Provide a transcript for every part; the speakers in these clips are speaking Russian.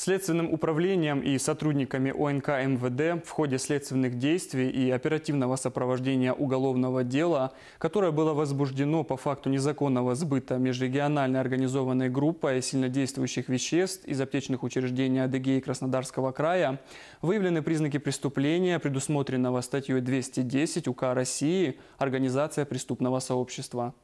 Следственным управлением и сотрудниками ОНК МВД в ходе следственных действий и оперативного сопровождения уголовного дела, которое было возбуждено по факту незаконного сбыта межрегионально организованной группой сильнодействующих веществ из аптечных учреждений Адыгеи Краснодарского края, выявлены признаки преступления, предусмотренного статьей 210 УК России «Организация преступного сообщества».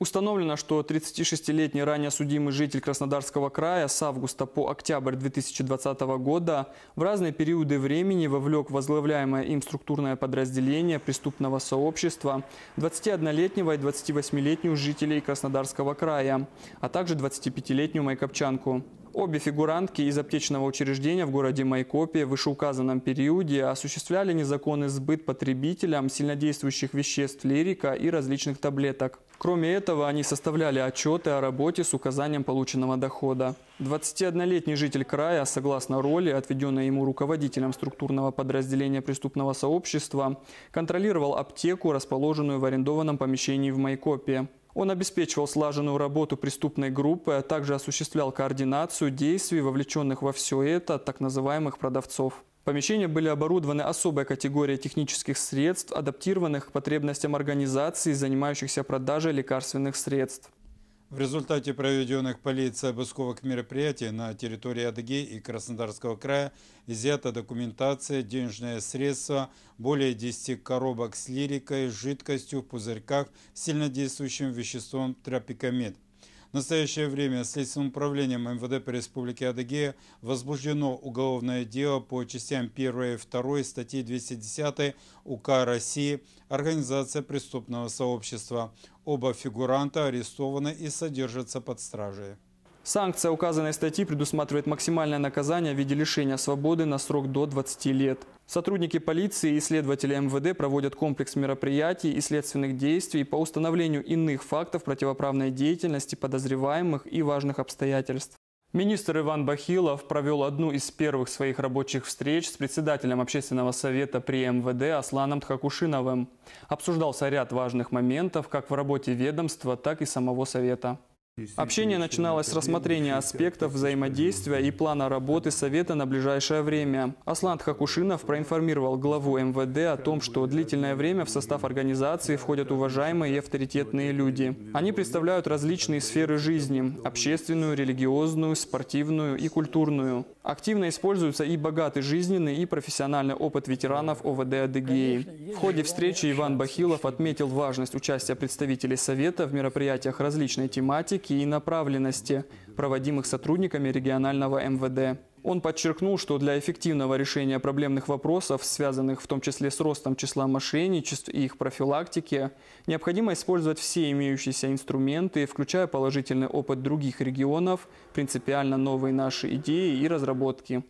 Установлено, что 36-летний ранее судимый житель Краснодарского края с августа по октябрь 2020 года в разные периоды времени вовлек возглавляемое им структурное подразделение преступного сообщества 21-летнего и 28-летнюю жителей Краснодарского края, а также 25-летнюю майкопчанку. Обе фигурантки из аптечного учреждения в городе Майкопе в вышеуказанном периоде осуществляли незаконный сбыт потребителям сильнодействующих веществ лирика и различных таблеток. Кроме этого, они составляли отчеты о работе с указанием полученного дохода. 21-летний житель края, согласно роли, отведенной ему руководителем структурного подразделения преступного сообщества, контролировал аптеку, расположенную в арендованном помещении в Майкопе. Он обеспечивал слаженную работу преступной группы, а также осуществлял координацию действий, вовлеченных во все это так называемых продавцов. Помещения были оборудованы особой категорией технических средств, адаптированных к потребностям организации, занимающихся продажей лекарственных средств. В результате проведенных полицией обысковых мероприятий на территории Адыгеи и Краснодарского края изъята документация, денежные средства, более 10 коробок с лирикой, с жидкостью в пузырьках с сильнодействующим веществом тропикамид – в настоящее время Следственным управлением МВД по Республике Адыгея возбуждено уголовное дело по частям 1 и 2 статьи 210 УК России «Организация преступного сообщества». Оба фигуранта арестованы и содержатся под стражей. Санкция указанной статьи предусматривает максимальное наказание в виде лишения свободы на срок до 20 лет. Сотрудники полиции и следователи МВД проводят комплекс мероприятий и следственных действий по установлению иных фактов противоправной деятельности подозреваемых и важных обстоятельств. Министр Иван Бахилов провел одну из первых своих рабочих встреч с председателем общественного совета при МВД Асланом Тхакушиновым. Обсуждался ряд важных моментов как в работе ведомства, так и самого совета. Общение начиналось с рассмотрения аспектов взаимодействия и плана работы Совета на ближайшее время. Аслан Хакушинов проинформировал главу МВД о том, что длительное время в состав организации входят уважаемые и авторитетные люди. Они представляют различные сферы жизни – общественную, религиозную, спортивную и культурную. Активно используются и богатый жизненный и профессиональный опыт ветеранов ОВД Адыгеи. В ходе встречи Иван Бахилов отметил важность участия представителей Совета в мероприятиях различной тематики и направленности, проводимых сотрудниками регионального МВД. Он подчеркнул, что для эффективного решения проблемных вопросов, связанных в том числе с ростом числа мошенничеств и их профилактики, необходимо использовать все имеющиеся инструменты, включая положительный опыт других регионов, принципиально новые наши идеи и разработки.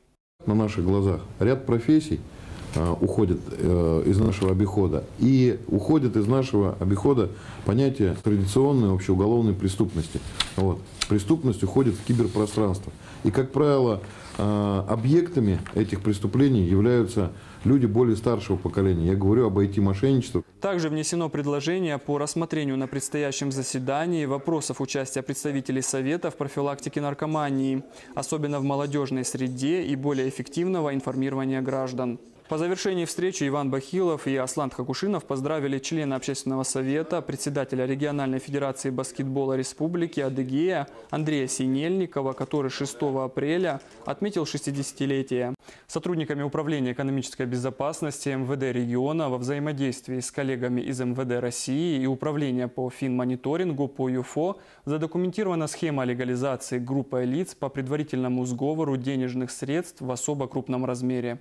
На наших глазах ряд профессий – Э, Уходят э, из нашего обихода. И уходит из нашего обихода понятие традиционной общеуголовной преступности. Вот. Преступность уходит в киберпространство. И, как правило, э, объектами этих преступлений являются люди более старшего поколения. Я говорю об IT-мошенничестве. Также внесено предложение по рассмотрению на предстоящем заседании вопросов участия представителей Совета в профилактике наркомании, особенно в молодежной среде и более эффективного информирования граждан. По завершении встречи Иван Бахилов и Аслан Хакушинов поздравили члена Общественного совета, председателя региональной федерации баскетбола республики Адыгея Андрея Синельникова, который 6 апреля отметил 60-летие. Сотрудниками Управления экономической безопасности МВД региона во взаимодействии с коллегами из МВД России и Управления по финмониторингу по ЮФО задокументирована схема легализации группы лиц по предварительному сговору денежных средств в особо крупном размере.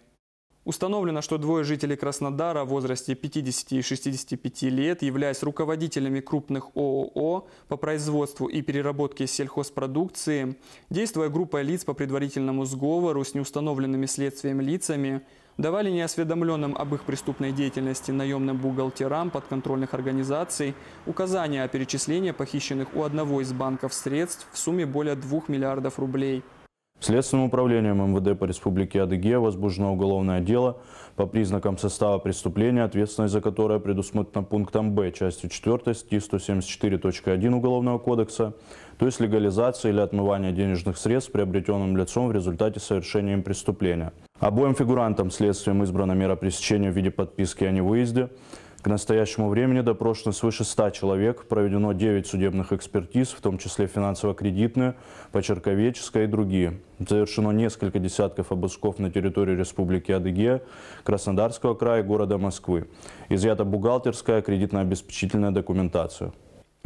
Установлено, что двое жителей Краснодара в возрасте 50 и 65 лет, являясь руководителями крупных ООО по производству и переработке сельхозпродукции, действуя группой лиц по предварительному сговору с неустановленными следствием лицами, давали неосведомленным об их преступной деятельности наемным бухгалтерам подконтрольных организаций указания о перечислении похищенных у одного из банков средств в сумме более 2 миллиардов рублей – Следственным управлением МВД по Республике Адыгея возбуждено уголовное дело по признакам состава преступления, ответственность за которое предусмотрена пунктом Б частью 4 статьи 174.1 Уголовного кодекса, то есть легализация или отмывание денежных средств, приобретенным лицом в результате совершения им преступления. Обоим фигурантам следствием избрана мера пресечения в виде подписки о невыезде – к настоящему времени допрошено свыше 100 человек, проведено 9 судебных экспертиз, в том числе финансово-кредитная, почерковеческая и другие. Завершено несколько десятков обысков на территории Республики Адыгея, Краснодарского края, города Москвы. Изъята бухгалтерская, кредитно-обеспечительная документация.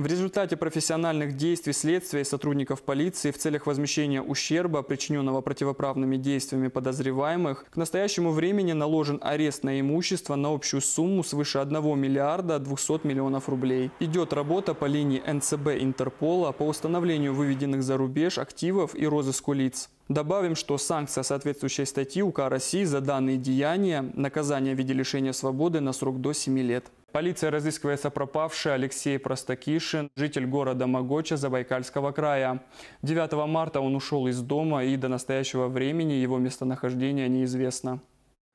В результате профессиональных действий следствия и сотрудников полиции в целях возмещения ущерба, причиненного противоправными действиями подозреваемых, к настоящему времени наложен арест на имущество на общую сумму свыше 1 миллиарда 200 миллионов рублей. Идет работа по линии НЦБ Интерпола по установлению выведенных за рубеж активов и розыску лиц. Добавим, что санкция соответствующей статьи УК России за данные деяния, наказание в виде лишения свободы на срок до 7 лет. Полиция разыскивается пропавший Алексей Простакишин, житель города Могоча Забайкальского края. 9 марта он ушел из дома и до настоящего времени его местонахождение неизвестно.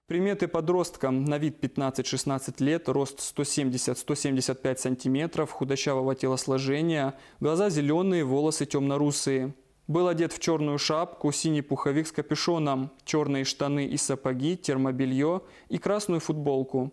Приметы подросткам: На вид 15-16 лет, рост 170-175 сантиметров, худощавого телосложения, глаза зеленые, волосы темно-русые. Был одет в черную шапку, синий пуховик с капюшоном, черные штаны и сапоги, термобелье и красную футболку.